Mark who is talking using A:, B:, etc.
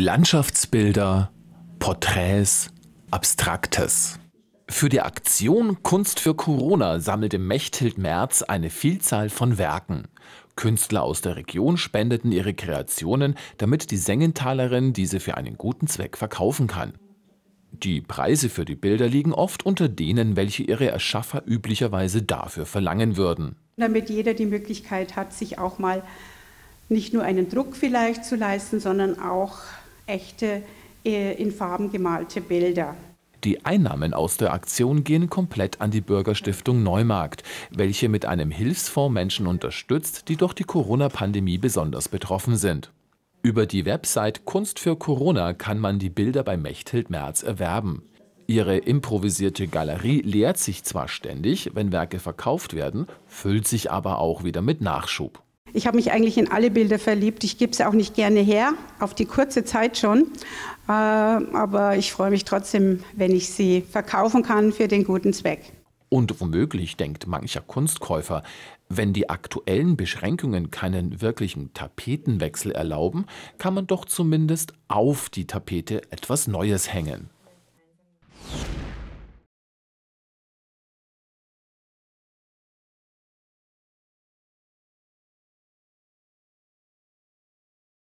A: Landschaftsbilder, Porträts, Abstraktes. Für die Aktion Kunst für Corona sammelte Mechthild Merz eine Vielzahl von Werken. Künstler aus der Region spendeten ihre Kreationen, damit die Sengenthalerin diese für einen guten Zweck verkaufen kann. Die Preise für die Bilder liegen oft unter denen, welche ihre Erschaffer üblicherweise dafür verlangen würden.
B: Damit jeder die Möglichkeit hat, sich auch mal nicht nur einen Druck vielleicht zu leisten, sondern auch echte, äh, in Farben gemalte Bilder.
A: Die Einnahmen aus der Aktion gehen komplett an die Bürgerstiftung Neumarkt, welche mit einem Hilfsfonds Menschen unterstützt, die durch die Corona-Pandemie besonders betroffen sind. Über die Website Kunst für Corona kann man die Bilder bei Mechthild Merz erwerben. Ihre improvisierte Galerie leert sich zwar ständig, wenn Werke verkauft werden, füllt sich aber auch wieder mit Nachschub.
B: Ich habe mich eigentlich in alle Bilder verliebt. Ich gebe sie auch nicht gerne her, auf die kurze Zeit schon. Äh, aber ich freue mich trotzdem, wenn ich sie verkaufen kann für den guten Zweck.
A: Und womöglich denkt mancher Kunstkäufer, wenn die aktuellen Beschränkungen keinen wirklichen Tapetenwechsel erlauben, kann man doch zumindest auf die Tapete etwas Neues hängen.